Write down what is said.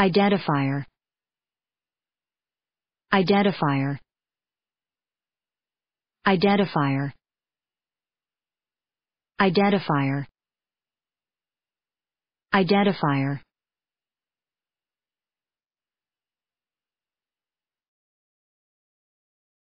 Identifier. Identifier. Identifier. Identifier. Identifier.